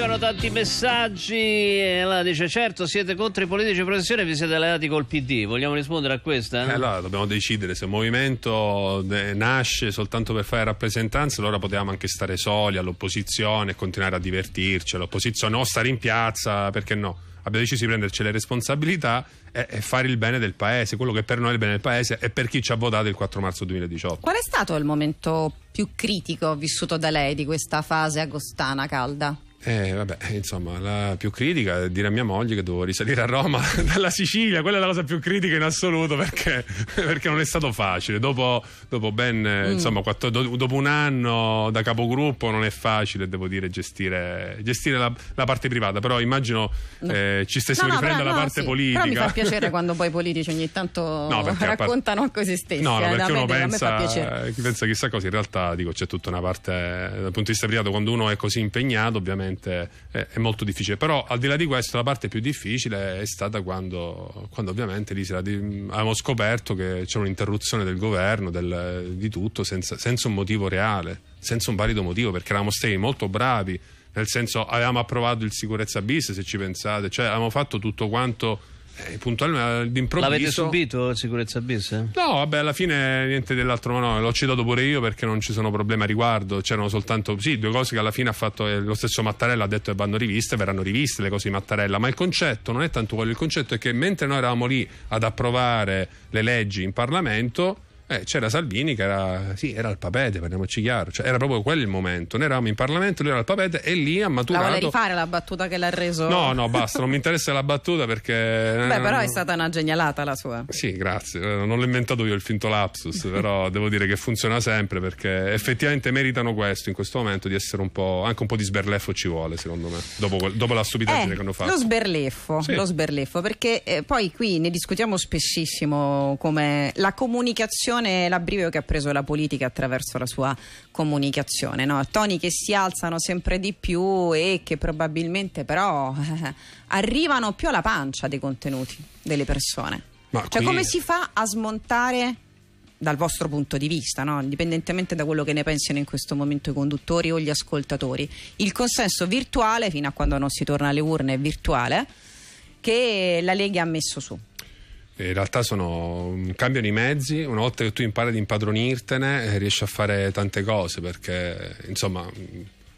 arrivano tanti messaggi. E allora dice: Certo, siete contro i politici professione vi siete alleati col PD. Vogliamo rispondere a questa? Eh, allora dobbiamo decidere se un movimento eh, nasce soltanto per fare rappresentanza, allora potevamo anche stare soli all'opposizione e continuare a divertirci all'opposizione o stare in piazza, perché no? abbiamo deciso di prenderci le responsabilità e, fare il bene del paese, quello che per noi è il bene del paese e per chi ci ha votato il 4 marzo 2018. Qual è stato il momento più critico vissuto da lei di questa fase agostana calda? Eh, vabbè, insomma, la più critica è dire a mia moglie che devo risalire a Roma dalla Sicilia, quella è la cosa più critica in assoluto perché, perché non è stato facile. Dopo, dopo ben, eh, mm. insomma, quattro, dopo un anno da capogruppo non è facile, devo dire, gestire, gestire la, la, parte privata, però immagino no. eh, ci stessimo no, no, riferendo alla parte sì, politica. Però mi fa piacere quando poi i politici ogni tanto raccontano anche se stessi. No, no, eh, perché uno me, pensa, pensa chissà cosa, in realtà dico, c'è tutta una parte eh, dal punto di vista privato, quando uno è così impegnato ovviamente ovviamente è, è, molto difficile. Però al di là di questo la parte più difficile è stata quando, quando ovviamente lì abbiamo scoperto che c'era un'interruzione del governo, del, di tutto, senza, senza un motivo reale, senza un valido motivo, perché eravamo stati molto bravi, nel senso avevamo approvato il sicurezza bis, se ci pensate, cioè avevamo fatto tutto quanto eh, all'improvviso. L'avete subito sicurezza bis? Eh? No, vabbè, alla fine niente dell'altro manovra. L'ho citato pure io perché non ci sono problemi a riguardo. C'erano soltanto sì, due cose che alla fine ha fatto eh, lo stesso Mattarella ha detto che vanno riviste, verranno riviste le cose di Mattarella. Ma il concetto non è tanto quello. Il concetto è che mentre noi eravamo lì ad approvare le leggi in Parlamento eh, c'era Salvini che era, sì, era al papete, parliamoci chiaro, cioè, era proprio quel momento, noi eravamo in Parlamento, lui era al papete e lì ha maturato... La volevi rifare la battuta che l'ha reso? No, no, basta, non mi interessa la battuta perché... Beh, eh, però è stata una genialata la sua. Sì, grazie, eh, non l'ho inventato io il finto lapsus, però devo dire che funziona sempre perché effettivamente meritano questo, in questo momento di essere un po', anche un po' di sberleffo ci vuole secondo me, dopo, dopo la stupidaggine eh, che hanno fatto. Lo sberleffo, sì. lo sberleffo, perché eh, poi qui ne discutiamo spessissimo come la comunicazione attenzione l'abbrivio che ha preso la politica attraverso la sua comunicazione, no? toni che si alzano sempre di più e che probabilmente però eh, arrivano più alla pancia dei contenuti delle persone. Ma cioè qui... come si fa a smontare dal vostro punto di vista, no? indipendentemente da quello che ne pensino in questo momento i conduttori o gli ascoltatori. Il consenso virtuale, fino a quando non si torna alle urne, è virtuale, che la Lega ha messo su in realtà sono, cambiano i mezzi, una volta che tu impari ad impadronirtene eh, riesci a fare tante cose perché insomma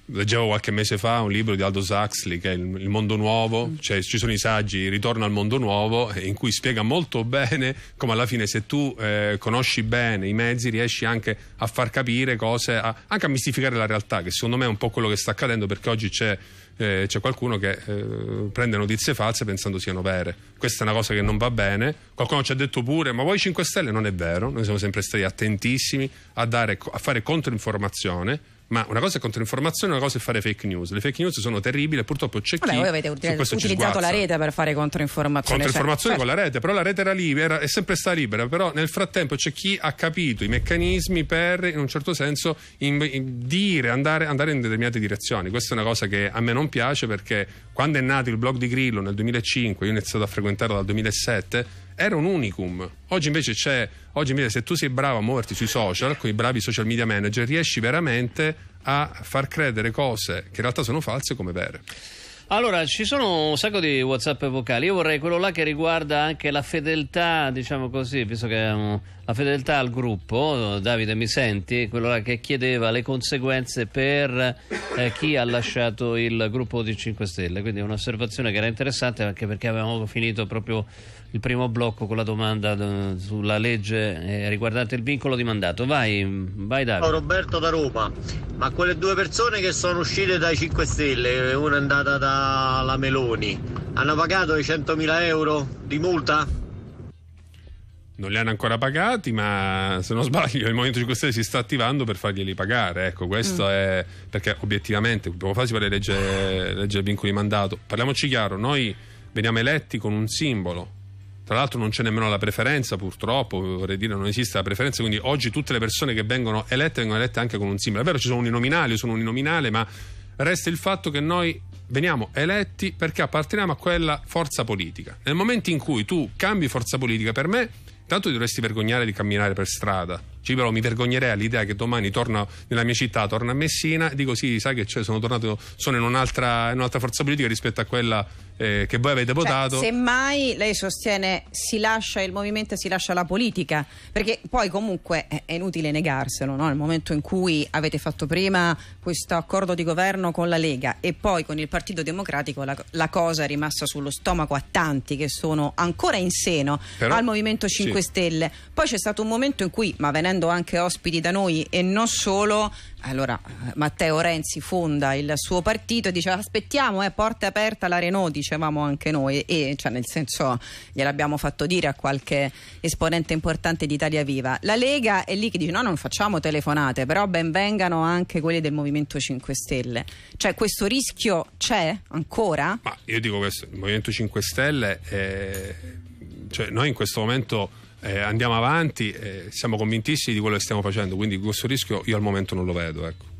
leggevo qualche mese fa un libro di Aldo Saxley che è Il, mondo nuovo, mm. cioè ci sono i saggi Ritorno al mondo nuovo eh, in cui spiega molto bene come alla fine se tu eh, conosci bene i mezzi riesci anche a far capire cose, a, anche a mistificare la realtà che secondo me è un po' quello che sta accadendo perché oggi c'è, eh, c'è qualcuno che eh, prende notizie false pensando siano vere. Questa è una cosa che non va bene. Qualcuno ci ha detto pure ma voi 5 Stelle? Non è vero, noi siamo sempre stati attentissimi a, dare, a fare controinformazione ma una cosa è controinformazione, una cosa è fare fake news. Le fake news sono terribili purtroppo c'è Vabbè, chi voi avete utilizzato la rete per fare controinformazione. Controinformazione cioè, cioè, con la rete, però la rete era libera, è sempre stata libera, però nel frattempo c'è chi ha capito i meccanismi per, in un certo senso, in, in dire, andare, andare in determinate direzioni. Questa è una cosa che a me non piace perché quando è nato il blog di Grillo nel 2005, io ho iniziato a frequentarlo dal 2007, era un unicum. Oggi invece c'è, oggi invece se tu sei bravo a muoverti sui social, con i bravi social media manager, riesci veramente a far credere cose che in realtà sono false come vere. Allora, ci sono un sacco di WhatsApp vocali. Io vorrei quello là che riguarda anche la fedeltà, diciamo così, visto che um, la fedeltà al gruppo, Davide mi senti, quello là che chiedeva le conseguenze per eh, chi ha lasciato il gruppo di 5 Stelle. Quindi un'osservazione che era interessante anche perché avevamo finito proprio il primo blocco con la domanda eh, sulla legge eh, riguardante il vincolo di mandato. Vai, vai Davide. Roberto da Roma, ma quelle due persone che sono uscite dai 5 Stelle, una è andata dalla Meloni, hanno pagato i 100.000 euro di multa? Non li hanno ancora pagati, ma se non sbaglio il Movimento 5 Stelle si sta attivando per farglieli pagare. Ecco, questo mm. è perché obiettivamente, abbiamo fatto le legge, legge di mandato. Parliamoci chiaro, noi veniamo eletti con un simbolo, tra l'altro non c'è nemmeno la preferenza, purtroppo, vorrei dire, non esiste la preferenza, quindi oggi tutte le persone che vengono elette vengono elette anche con un simbolo. È vero, ci sono uninominali, sono uninominale, ma resta il fatto che noi veniamo eletti perché apparteniamo a quella forza politica. Nel momento in cui tu cambi forza politica, per me, tanto ti dovresti vergognare di camminare per strada ci però mi vergognerei all'idea che domani torno nella mia città, torno a Messina e dico sì, sai che cioè, sono tornato, sono in un'altra, un forza politica rispetto a quella eh, che voi avete cioè, votato. Semmai lei sostiene si lascia il movimento e si lascia la politica, perché poi comunque è inutile negarselo, no? nel momento in cui avete fatto prima questo accordo di governo con la Lega e poi con il Partito Democratico la, la cosa è rimasta sullo stomaco a tanti che sono ancora in seno però, al Movimento 5 sì. Stelle. Poi c'è stato un momento in cui, ma venendo avendo anche ospiti da noi e non solo, allora eh, Matteo Renzi fonda il suo partito e dice aspettiamo, è eh, porta aperta la Renault, dicevamo anche noi e cioè, nel senso gliel'abbiamo fatto dire a qualche esponente importante di Italia Viva. La Lega è lì che dice no, non facciamo telefonate, però ben vengano anche quelli del Movimento 5 Stelle. Cioè questo rischio c'è ancora? Ma io dico questo, il Movimento 5 Stelle è... cioè noi in questo momento eh, andiamo avanti, eh, siamo convintissimi di quello che stiamo facendo, quindi questo rischio io al momento non lo vedo. Ecco.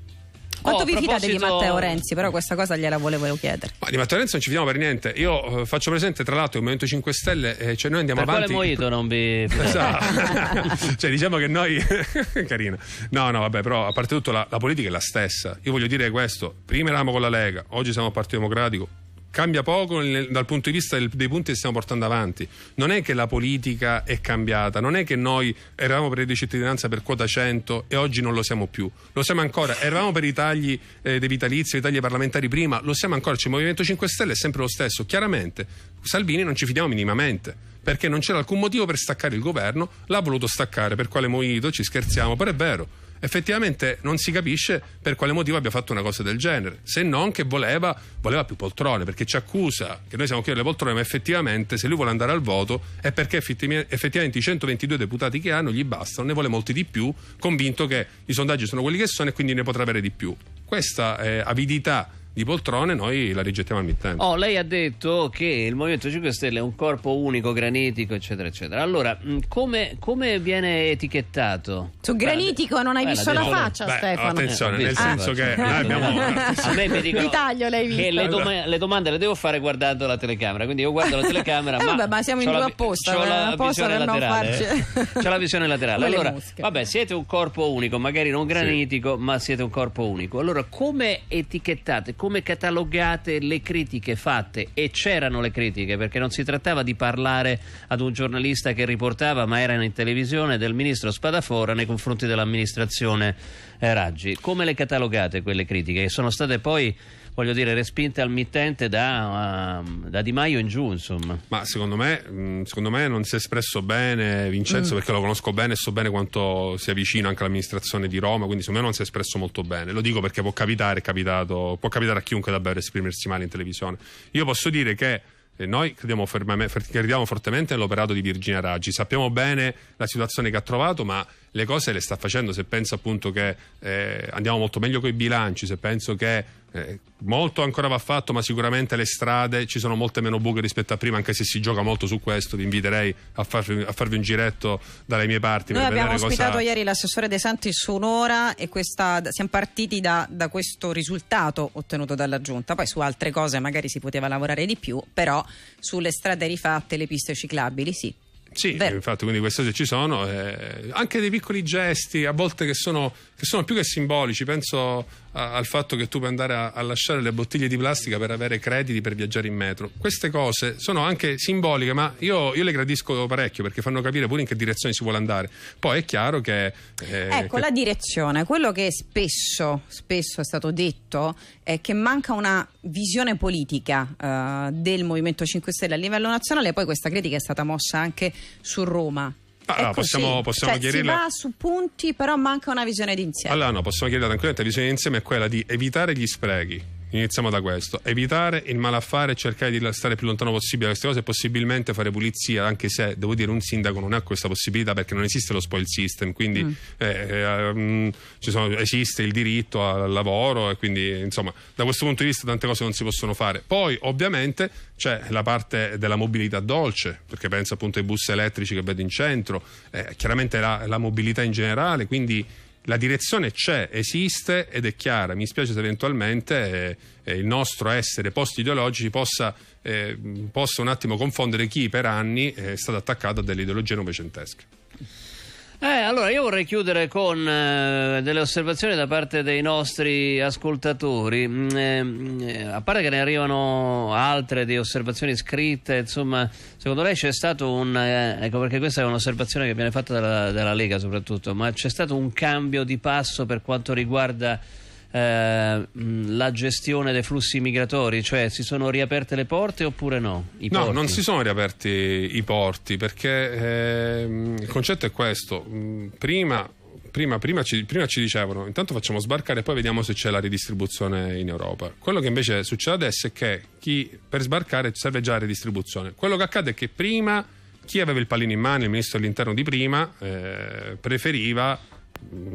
Quanto oh, vi proposito... fidate di Matteo Renzi? Però questa cosa gliela volevo chiedere. Ma di Matteo Renzi non ci fidiamo per niente. Io eh, faccio presente, tra l'altro, il Movimento 5 Stelle, eh, cioè noi andiamo per avanti. Ma quale non vi esatto. cioè, diciamo che noi. Carina. No, no, vabbè, però a parte tutto la, la politica è la stessa. Io voglio dire questo: prima eravamo con la Lega, oggi siamo Partito Democratico, cambia poco nel, dal punto di vista del, dei punti che stiamo portando avanti. Non è che la politica è cambiata, non è che noi eravamo per il di cittadinanza per quota 100 e oggi non lo siamo più. Lo siamo ancora, eravamo per i tagli eh, dei vitalizi, i tagli parlamentari prima, lo siamo ancora. Cioè, il Movimento 5 Stelle è sempre lo stesso. Chiaramente, Salvini non ci fidiamo minimamente perché non c'era alcun motivo per staccare il governo, l'ha voluto staccare, per quale motivo ci scherziamo, però è vero effettivamente non si capisce per quale motivo abbia fatto una cosa del genere, se non che voleva, voleva più poltrone, perché ci accusa che noi siamo chiari alle poltrone, ma effettivamente se lui vuole andare al voto è perché effettivamente i 122 deputati che hanno gli bastano, ne vuole molti di più, convinto che i sondaggi sono quelli che sono e quindi ne potrà avere di più. Questa eh, avidità di poltrone, noi la rigettiamo al mittente. Oh, lei ha detto che il Movimento 5 Stelle è un corpo unico, granitico, eccetera, eccetera. Allora, mm, come, come viene etichettato? Su granitico non hai beh, visto la, faccia, beh, Stefano. Attenzione, nel ah, senso ah, che noi abbiamo a me mi dicono taglio, l'hai visto. che le, doma- le, domande le devo fare guardando la telecamera, quindi io guardo la telecamera, eh, ma, vabbè, ma siamo in due apposta, c'ho eh, la apposta visione laterale. Farci... c'ho la visione laterale. Allora, vabbè, siete un corpo unico, magari non granitico, sì. ma siete un corpo unico. Allora, come etichettate come catalogate le critiche fatte? E c'erano le critiche, perché non si trattava di parlare ad un giornalista che riportava, ma era in televisione, del ministro Spadafora nei confronti dell'amministrazione eh, Raggi. Come le catalogate quelle critiche? Che sono state poi voglio dire, respinte al mittente da, ehm, da, Di Maio in giù, insomma. Ma secondo me, mm, secondo me non si è espresso bene Vincenzo, mm. perché lo conosco bene e so bene quanto sia vicino anche all'amministrazione di Roma, quindi secondo me non si è espresso molto bene. Lo dico perché può capitare, è capitato, può capitare a chiunque davvero esprimersi male in televisione. Io posso dire che eh, noi crediamo, crediamo fortemente nell'operato di Virginia Raggi, sappiamo bene la situazione che ha trovato, ma le cose le sta facendo, se penso appunto che eh, andiamo molto meglio con i bilanci, se penso che eh, molto ancora va fatto, ma sicuramente le strade ci sono molte meno buche rispetto a prima, anche se si gioca molto su questo. Vi inviterei a farvi, a farvi un giretto dalle mie parti. Noi abbiamo ospitato cosa... ieri l'assessore De Santi su un'ora e questa, siamo partiti da, da, questo risultato ottenuto dalla Giunta. Poi su altre cose magari si poteva lavorare di più, però sulle strade rifatte, le piste ciclabili, sì, sì, Vero. infatti, quindi queste cose ci sono. Eh, anche dei piccoli gesti, a volte che sono, che sono più che simbolici. Penso al fatto che tu puoi andare a, a, lasciare le bottiglie di plastica per avere crediti per viaggiare in metro. Queste cose sono anche simboliche, ma io, io le gradisco parecchio perché fanno capire pure in che direzione si vuole andare. Poi è chiaro che... Eh, ecco, che... la direzione, quello che spesso, spesso è stato detto è che manca una visione politica eh, del Movimento 5 Stelle a livello nazionale, poi questa critica è stata mossa anche su Roma. Allora, ah, ecco, possiamo, possiamo cioè, chiarirla... Si va su punti, però manca una visione d'insieme. Allora, no, possiamo chiarire tranquillamente: la visione d'insieme è quella di evitare gli sprechi, Iniziamo da questo. Evitare il malaffare cercare di stare più lontano possibile da queste cose, possibilmente fare pulizia, anche se devo dire un sindaco non ha questa possibilità perché non esiste lo spoil system, quindi mm. eh, eh, mm, sono, esiste il diritto al lavoro e quindi insomma da questo punto di vista tante cose non si possono fare. Poi ovviamente c'è la parte della mobilità dolce, perché penso appunto ai bus elettrici che vedo in centro, eh, chiaramente la, la mobilità in generale, quindi la direzione c'è, esiste ed è chiara. Mi spiace se eventualmente eh, eh, il nostro essere post-ideologici possa, eh, possa, un attimo confondere chi per anni eh, è stato attaccato a delle ideologie novecentesche. Eh, allora io vorrei chiudere con eh, delle osservazioni da parte dei nostri ascoltatori, mm, eh, eh, a parte che ne arrivano altre di osservazioni scritte, insomma secondo lei c'è stato un, eh, ecco perché questa è un'osservazione che viene fatta dalla, dalla Lega soprattutto, ma c'è stato un cambio di passo per quanto riguarda Ehm, la gestione dei flussi migratori? Cioè si sono riaperte le porte oppure no? I no, porti? non si sono riaperti i porti perché eh, il concetto è questo. Mm, prima Prima, prima, ci, prima, ci, dicevano intanto facciamo sbarcare e poi vediamo se c'è la ridistribuzione in Europa. Quello che invece succede adesso è che chi, per sbarcare serve già la ridistribuzione. Quello che accade è che prima chi aveva il pallino in mano, il ministro dell'interno di prima, eh, preferiva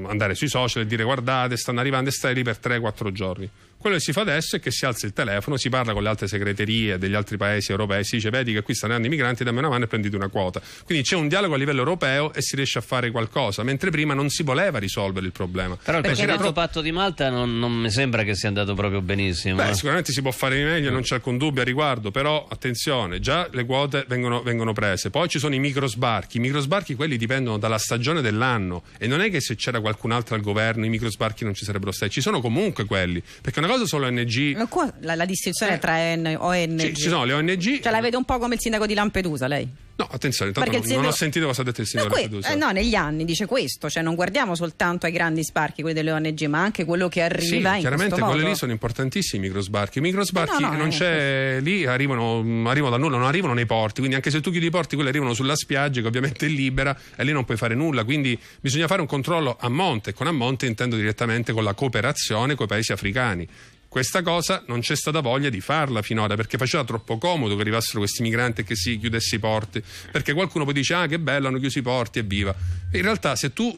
andare sui social e dire guardate stanno arrivando e stai lì per 3-4 giorni quello che si fa adesso è che si alza il telefono, si parla con le altre segreterie degli altri paesi europei, si dice vedi che qui stanno andando i migranti, dammi una mano e prendete una quota. Quindi c'è un dialogo a livello europeo e si riesce a fare qualcosa, mentre prima non si voleva risolvere il problema. Però il cosiddetto pro... patto di Malta non, non, mi sembra che sia andato proprio benissimo. Beh, eh. sicuramente si può fare di meglio, non c'è alcun dubbio a riguardo, però attenzione, già le quote vengono, vengono prese. Poi ci sono i microsbarchi, i microsbarchi quelli dipendono dalla stagione dell'anno e non è che se c'era qualcun altro al governo i microsbarchi non ci sarebbero stati, ci sono comunque quelli, perché una cosa cosa sono le ONG. La, la distinzione eh. tra ONG. Sì, ci sono le ONG. Cioè la vede un po' come il sindaco di Lampedusa lei. No, attenzione, tanto non, sindaco... non, ho sentito cosa ha detto il signor no, Sedusa. Eh, no, negli anni dice questo, cioè non guardiamo soltanto ai grandi sbarchi, quelli delle ONG, ma anche quello che arriva sì, chiaramente quelli lì sono importantissimi i microsbarchi. I microsbarchi no, no, non eh, c'è lì, arrivano, arrivano, da nulla, non arrivano nei porti, quindi anche se tu chiudi i porti, quelli arrivano sulla spiaggia che ovviamente è libera e lì non puoi fare nulla, quindi bisogna fare un controllo a monte, e con a monte intendo direttamente con la cooperazione con i paesi africani questa cosa non c'è stata voglia di farla finora perché faceva troppo comodo che arrivassero questi migranti e che si chiudesse i porti perché qualcuno poi dice ah che bello hanno chiuso i porti evviva in realtà se tu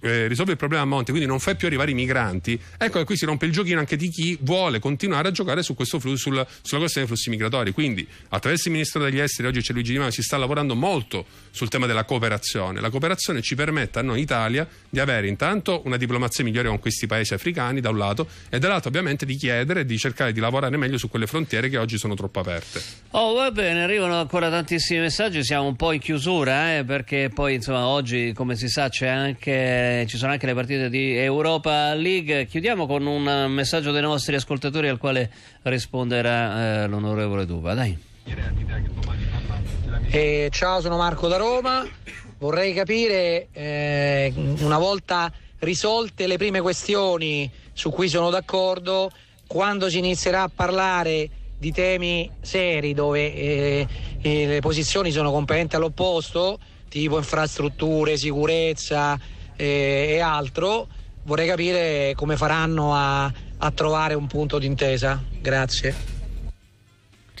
eh, risolve il problema a monte, quindi non fai più arrivare i migranti, ecco che qui si rompe il giochino anche di chi vuole continuare a giocare su questo flusso, sul, sulla questione dei flussi migratori. Quindi attraverso il Ministro degli Esteri, oggi c'è Luigi Di Maio, si sta lavorando molto sul tema della cooperazione. La cooperazione ci permette a noi Italia di avere intanto una diplomazia migliore con questi paesi africani da un lato e dall'altro ovviamente di chiedere e di cercare di lavorare meglio su quelle frontiere che oggi sono troppo aperte. Oh va bene, arrivano ancora tantissimi messaggi, siamo un po' in chiusura eh, perché poi insomma oggi come si sa c'è anche eh, ci sono anche le partite di Europa League. Chiudiamo con un eh, messaggio dei nostri ascoltatori al quale risponderà eh, l'onorevole Duva. Dai. Eh, ciao, sono Marco da Roma. Vorrei capire eh, una volta risolte le prime questioni su cui sono d'accordo, quando si inizierà a parlare di temi seri dove le posizioni sono completamente all'opposto, tipo infrastrutture, sicurezza, e, e altro, vorrei capire come faranno a, a trovare un punto d'intesa. Grazie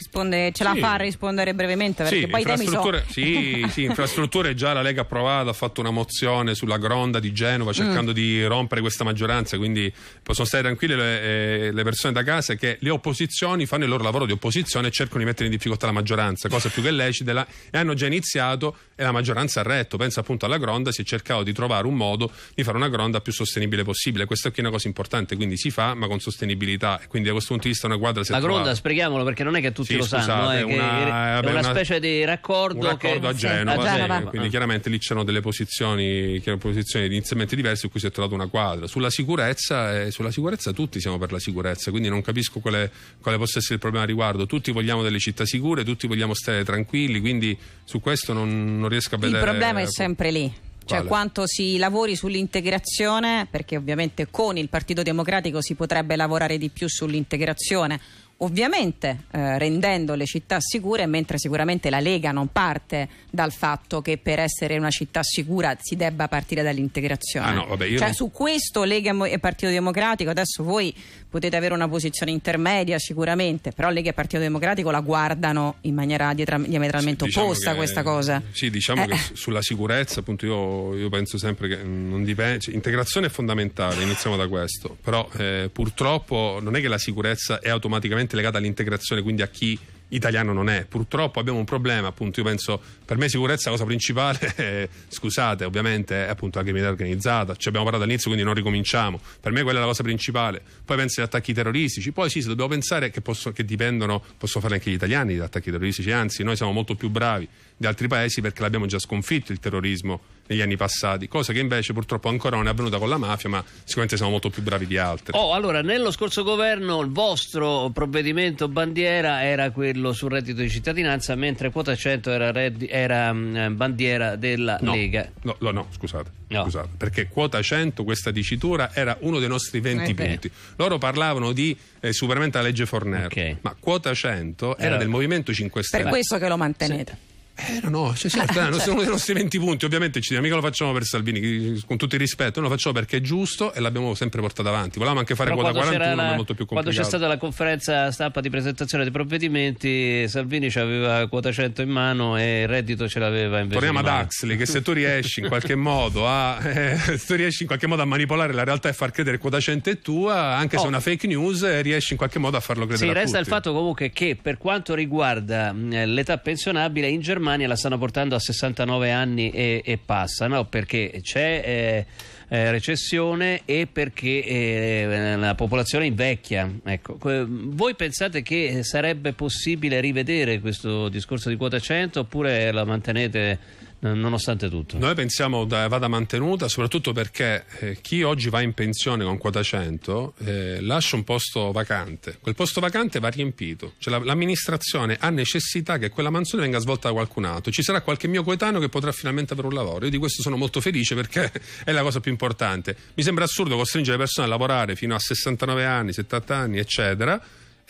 risponde, ce la fa a rispondere brevemente perché sì, poi i temi sono... Sì, sì, infrastrutture già la Lega ha Provada ha fatto una mozione sulla gronda di Genova mm. cercando mm. di rompere questa maggioranza, quindi possono stare tranquille le, eh, le, persone da casa che le opposizioni fanno il loro lavoro di opposizione e cercano di mettere in difficoltà la maggioranza, cosa più che lecita, la, e hanno già iniziato e la maggioranza ha retto. Pensa appunto alla gronda, si è cercato di trovare un modo di fare una gronda più sostenibile possibile. Questa è una cosa importante, quindi si fa ma con sostenibilità quindi da questo punto di vista una quadra si La gronda, trovata. spieghiamolo perché non è che tutti tutti sì, lo scusate, sanno, eh, una, è, eh, una, una, specie di raccordo. Un raccordo che... a Genova, a Genova. Sì, quindi ah. chiaramente lì c'erano delle posizioni, posizioni inizialmente diverse su cui si è trovata una quadra. Sulla sicurezza, eh, sulla sicurezza tutti siamo per la sicurezza, quindi non capisco quale, quale possa essere il problema a riguardo. Tutti vogliamo delle città sicure, tutti vogliamo stare tranquilli, quindi su questo non, non riesco a vedere. Il problema è ecco. sempre lì cioè quanto si lavori sull'integrazione, perché ovviamente con il Partito Democratico si potrebbe lavorare di più sull'integrazione ovviamente eh, rendendo le città sicure, mentre sicuramente la Lega non parte dal fatto che per essere una città sicura si debba partire dall'integrazione. Ah, no, vabbè, cioè, non... Su questo Lega e Partito Democratico, adesso voi potete avere una posizione intermedia sicuramente, però Lega e Partito Democratico la guardano in maniera diametralmente sì, diciamo opposta questa cosa. Sì, diciamo eh. che sulla sicurezza appunto io, io penso sempre che non dipende, cioè, integrazione è fondamentale, iniziamo da questo, però eh, purtroppo non è che la sicurezza è automaticamente strettamente legata all'integrazione, quindi a chi italiano non è. Purtroppo abbiamo un problema, appunto, io penso, per me sicurezza è la cosa principale, eh, scusate, ovviamente, è appunto la criminalità organizzata, ci abbiamo parlato all'inizio, quindi non ricominciamo, per me quella è la cosa principale. Poi penso agli attacchi terroristici, poi sì, se dobbiamo pensare che, posso, che dipendono, possono fare anche gli italiani gli attacchi terroristici, anzi noi siamo molto più bravi di altri paesi perché l'abbiamo già sconfitto il terrorismo negli anni passati, cosa che invece purtroppo ancora non è avvenuta con la mafia, ma sicuramente siamo molto più bravi di altri. Oh, allora, nello scorso governo il vostro provvedimento bandiera era quello sul reddito di cittadinanza, mentre quota 100 era, reddi- era mh, mm, bandiera della no, Lega. No, no, no scusate, scusate, perché quota 100, questa dicitura, era uno dei nostri 20 eh, punti. Loro parlavano di eh, superamento alla legge Fornero, okay. ma quota 100 era, era eh. del Movimento 5 Stelle. Per questo che lo mantenete. Sì. Eh, no, no, cioè, certo, no, sono uno dei nostri 20 punti, ovviamente ci mica lo facciamo per Salvini, con tutto il rispetto, noi lo facciamo perché è giusto e l'abbiamo sempre portato avanti. Volevamo anche fare quota 41, la, ma è molto più complicato. Quando c'è stata la conferenza stampa di presentazione dei provvedimenti, Salvini aveva quota 100 in mano e il reddito ce l'aveva invece. Torniamo in ad Axley, che se tu riesci in qualche modo a eh, tu riesci in qualche modo a manipolare la realtà e far credere che quota 100 è tua, anche oh. se è oh. una fake news, eh, riesci in qualche modo a farlo credere. Sì, resta tutti. il fatto comunque che per quanto riguarda l'età pensionabile in Germania Germania la stanno portando a 69 anni e, e passa, no? Perché c'è eh, eh, recessione e perché eh, la popolazione invecchia. Ecco. Voi pensate che sarebbe possibile rivedere questo discorso di quota 100 oppure la mantenete? Eh, nonostante tutto. Noi pensiamo da, vada mantenuta soprattutto perché eh, chi oggi va in pensione con quota 100 eh, lascia un posto vacante, quel posto vacante va riempito, cioè la, l'amministrazione ha necessità che quella mansione venga svolta da qualcun altro, ci sarà qualche mio coetaneo che potrà finalmente avere un lavoro, io di questo sono molto felice perché è la cosa più importante, mi sembra assurdo costringere le persone a lavorare fino a 69 anni, 70 anni eccetera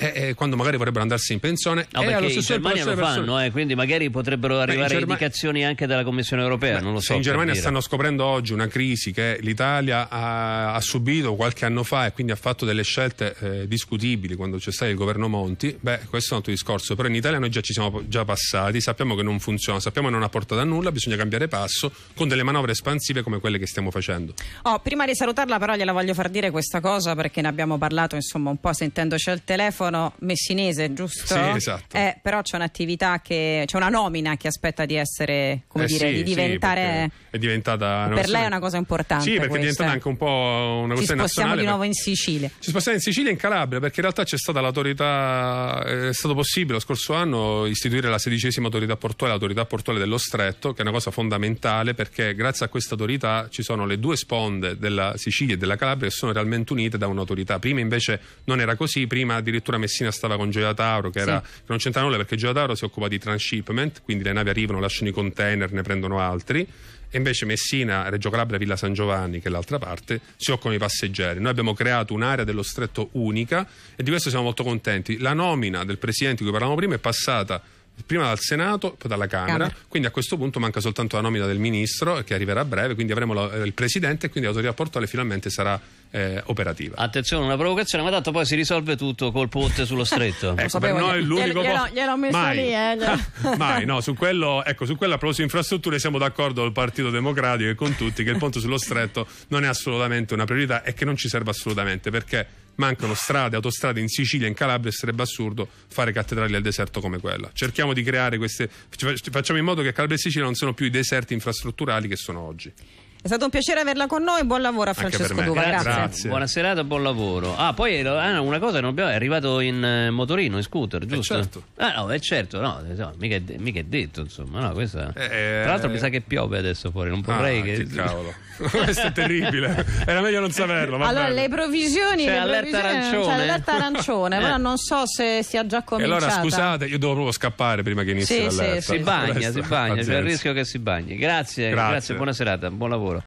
eh, eh, quando magari vorrebbero andarsi in pensione. No, e allo stesso in Germania lo fanno, eh, quindi magari potrebbero arrivare Germania... indicazioni anche dalla Commissione europea. Beh, non lo so. In Germania dire. stanno scoprendo oggi una crisi che l'Italia ha, ha, subito qualche anno fa e quindi ha fatto delle scelte eh, discutibili quando c'è stato il governo Monti. Beh, questo è un altro discorso, però in Italia noi già ci siamo già passati, sappiamo che non funziona, sappiamo che non ha portato a nulla, bisogna cambiare passo con delle manovre espansive come quelle che stiamo facendo. Oh, prima di salutarla però gliela voglio far dire questa cosa perché ne abbiamo parlato insomma un po' sentendoci cioè al telefono dicono messinese, giusto? Sì, esatto. Eh, però c'è un'attività che c'è una nomina che aspetta di essere, come eh dire, sì, di diventare. Sì, è diventata. Per lei è una cosa importante. Sì, perché questa. è diventata anche un po' una questione nazionale. Ci spostiamo di nuovo in Sicilia. Ci spostiamo in Sicilia e in Calabria perché in realtà c'è stata l'autorità. Eh, è stato possibile lo scorso anno istituire la sedicesima autorità portuale, l'autorità portuale dello Stretto, che è una cosa fondamentale perché grazie a questa autorità ci sono le due sponde della Sicilia e della Calabria che sono realmente unite da un'autorità. Prima invece non era così, prima addirittura Messina stava con Gioia Tauro, che, era, sì. che non c'entra nulla perché Gioia Tauro si occupa di transshipment, quindi le navi arrivano, lasciano i container, ne prendono altri. E invece Messina, Reggio Calabria, Villa San Giovanni, che è l'altra parte, si occupano i passeggeri. Noi abbiamo creato un'area dello stretto unica e di questo siamo molto contenti. La nomina del presidente di cui parlavamo prima è passata prima dal Senato, poi dalla Camera. Camera. Quindi a questo punto manca soltanto la nomina del ministro che arriverà a breve, quindi avremo la, eh, il presidente e quindi l'autorità portuale finalmente sarà eh, operativa. Attenzione, una provocazione, ma tanto poi si risolve tutto col ponte sullo stretto. ecco, per noi è l'unico gliel'ho, gliel'ho messo mai. lì, eh. mai, no, su quello, ecco, su quella prossima infrastrutture siamo d'accordo col Partito Democratico e con tutti che il ponte sullo stretto non è assolutamente una priorità e che non ci serve assolutamente perché mancano strade, autostrade in Sicilia, in Calabria sarebbe assurdo fare cattedrali al deserto come quella. Cerchiamo di creare queste, facciamo in modo che Calabria e Sicilia non siano più i deserti infrastrutturali che sono oggi. È stato un piacere averla con noi, buon lavoro a Francesco Duva. Grazie. Grazie. Buona serata, buon lavoro. Ah, poi eh, una cosa, non abbiamo, è arrivato in eh, motorino, in scooter, eh, giusto? Eh certo. Ah, no, è certo, no, no mica, è, mica, è detto, insomma. No, questa... eh, Tra l'altro eh... mi sa che piove adesso fuori, non vorrei ah, che... che cavolo. Questo è terribile, era meglio non saperlo. Allora, le provisioni... C'è le arancione. C'è allerta arancione, però non so se sia già cominciata. E allora, scusate, io devo proprio scappare prima che inizi sì, l'allerta. Sì, si bagna, si bagna, c'è il rischio che si bagni. Grazie, grazie, grazie buona serata, buon lavoro.